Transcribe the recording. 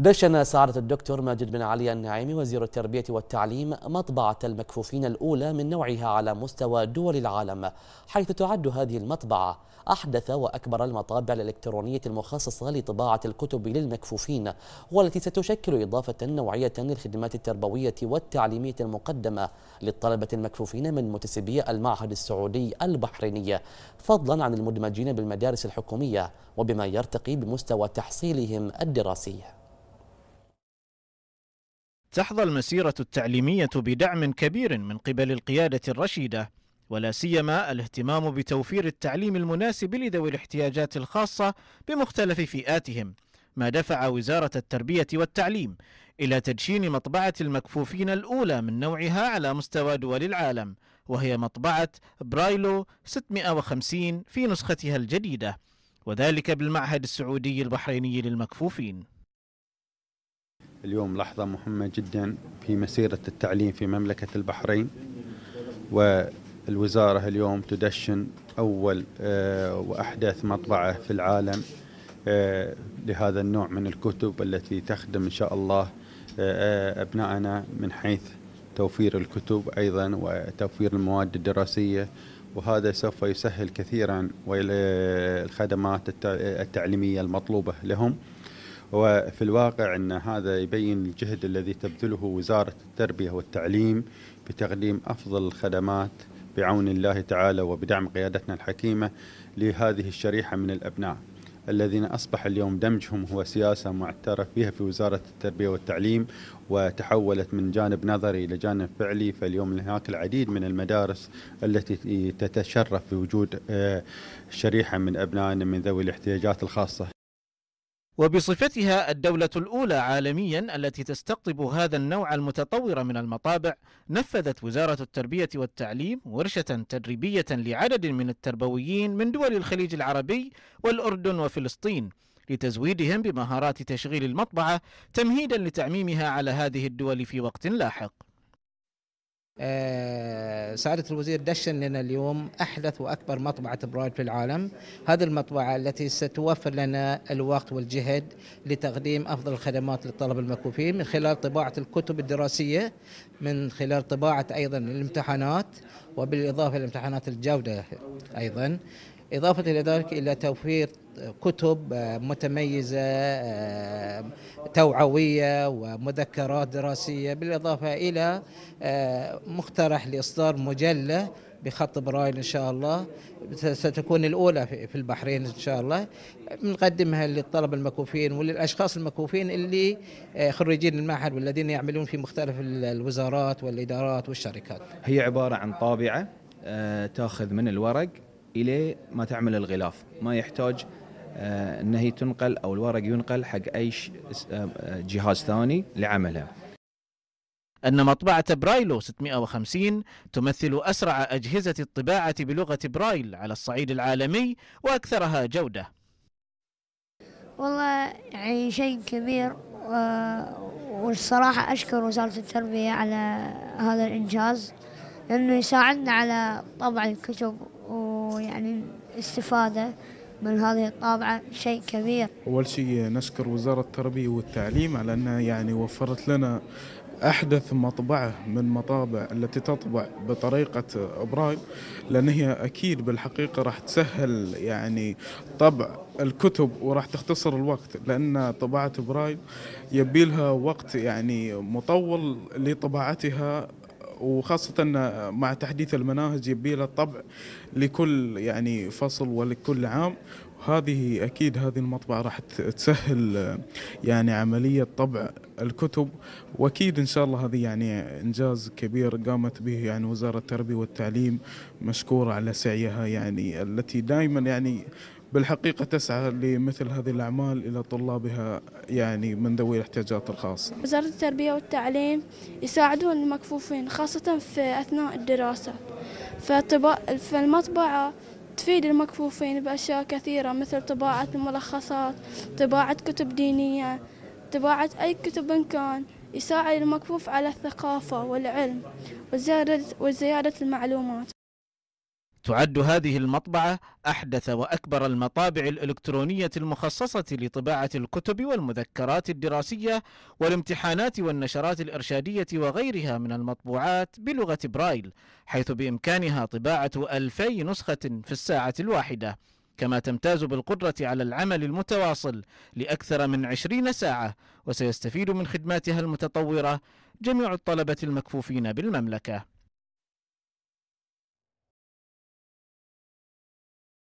دشن سعادة الدكتور ماجد بن علي النعيمي وزير التربية والتعليم مطبعة المكفوفين الأولى من نوعها على مستوى دول العالم حيث تعد هذه المطبعة أحدث وأكبر المطابع الإلكترونية المخصصة لطباعة الكتب للمكفوفين والتي ستشكل إضافة نوعية للخدمات التربوية والتعليمية المقدمة للطلبة المكفوفين من متسبي المعهد السعودي البحريني فضلا عن المدمجين بالمدارس الحكومية وبما يرتقي بمستوى تحصيلهم الدراسي تحظى المسيرة التعليمية بدعم كبير من قبل القيادة الرشيدة ولا سيما الاهتمام بتوفير التعليم المناسب لذوي الاحتياجات الخاصة بمختلف فئاتهم ما دفع وزارة التربية والتعليم إلى تدشين مطبعة المكفوفين الأولى من نوعها على مستوى دول العالم وهي مطبعة برايلو 650 في نسختها الجديدة وذلك بالمعهد السعودي البحريني للمكفوفين اليوم لحظة مهمة جدا في مسيرة التعليم في مملكة البحرين والوزارة اليوم تدشن أول آه، وأحدث مطبعة في العالم آه، لهذا النوع من الكتب التي تخدم إن شاء الله آه، أبنائنا من حيث توفير الكتب أيضا وتوفير المواد الدراسية وهذا سوف يسهل كثيرا الخدمات التعليمية المطلوبة لهم وفي الواقع أن هذا يبين الجهد الذي تبذله وزارة التربية والتعليم بتقديم أفضل الخدمات بعون الله تعالى وبدعم قيادتنا الحكيمة لهذه الشريحة من الأبناء الذين أصبح اليوم دمجهم هو سياسة معترف بها في وزارة التربية والتعليم وتحولت من جانب نظري إلى جانب فعلي فاليوم هناك العديد من المدارس التي تتشرف بوجود آه، شريحة من أبنائنا من ذوي الاحتياجات الخاصة وبصفتها الدولة الأولى عالميا التي تستقطب هذا النوع المتطور من المطابع نفذت وزارة التربية والتعليم ورشة تدريبية لعدد من التربويين من دول الخليج العربي والأردن وفلسطين لتزويدهم بمهارات تشغيل المطبعة تمهيدا لتعميمها على هذه الدول في وقت لاحق. آه، سعادة الوزير دشن لنا اليوم أحدث وأكبر مطبعة برايل في العالم هذه المطبعة التي ستوفر لنا الوقت والجهد لتقديم أفضل الخدمات للطلبة المكوفين من خلال طباعة الكتب الدراسية من خلال طباعة أيضا الامتحانات وبالإضافة إلى امتحانات الجودة أيضا إضافة إلى ذلك إلى توفير كتب آه، متميزة آه، توعوية ومذكرات دراسية بالإضافة إلى آه، مقترح لإصدار مجلة بخط برايل ان شاء الله ستكون الاولى في البحرين ان شاء الله بنقدمها للطلبه المكوفين وللاشخاص المكوفين اللي خريجين المعهد والذين يعملون في مختلف الوزارات والادارات والشركات. هي عباره عن طابعه تاخذ من الورق الى ما تعمل الغلاف ما يحتاج آه، ان هي تنقل او الورق ينقل حق اي آه، جهاز ثاني لعملها أن مطبعة برايلو 650 تمثل أسرع أجهزة الطباعة بلغة برايل على الصعيد العالمي وأكثرها جودة والله يعني شيء كبير آه، والصراحة أشكر وزارة التربية على هذا الإنجاز لأنه يساعدنا على طبع الكتب ويعني الاستفادة من هذه الطابعة شيء كبير أول شيء نشكر وزارة التربية والتعليم على أنها يعني وفرت لنا أحدث مطبعة من مطابع التي تطبع بطريقة إبرايم لأن هي أكيد بالحقيقة راح تسهل يعني طبع الكتب وراح تختصر الوقت لأن طباعة إبرايم يبيلها وقت يعني مطول لطباعتها وخاصة مع تحديث المناهج يبي له الطبع لكل يعني فصل ولكل عام هذه اكيد هذه المطبعه راح تسهل يعني عمليه طبع الكتب واكيد ان شاء الله هذه يعني انجاز كبير قامت به يعني وزاره التربيه والتعليم مشكوره على سعيها يعني التي دائما يعني بالحقيقة تسعى لمثل هذه الأعمال إلى طلابها يعني من ذوي الاحتياجات الخاصة وزارة التربية والتعليم يساعدون المكفوفين خاصة في أثناء الدراسة فالمطبعة تفيد المكفوفين بأشياء كثيرة مثل طباعة الملخصات طباعة كتب دينية طباعة أي كتب إن كان يساعد المكفوف على الثقافة والعلم وزيادة, وزيادة المعلومات تعد هذه المطبعة أحدث وأكبر المطابع الإلكترونية المخصصة لطباعة الكتب والمذكرات الدراسية والامتحانات والنشرات الإرشادية وغيرها من المطبوعات بلغة برايل، حيث بإمكانها طباعة ألفي نسخة في الساعة الواحدة. كما تمتاز بالقدرة على العمل المتواصل لأكثر من عشرين ساعة وسيستفيد من خدماتها المتطورة جميع الطلبة المكفوفين بالمملكة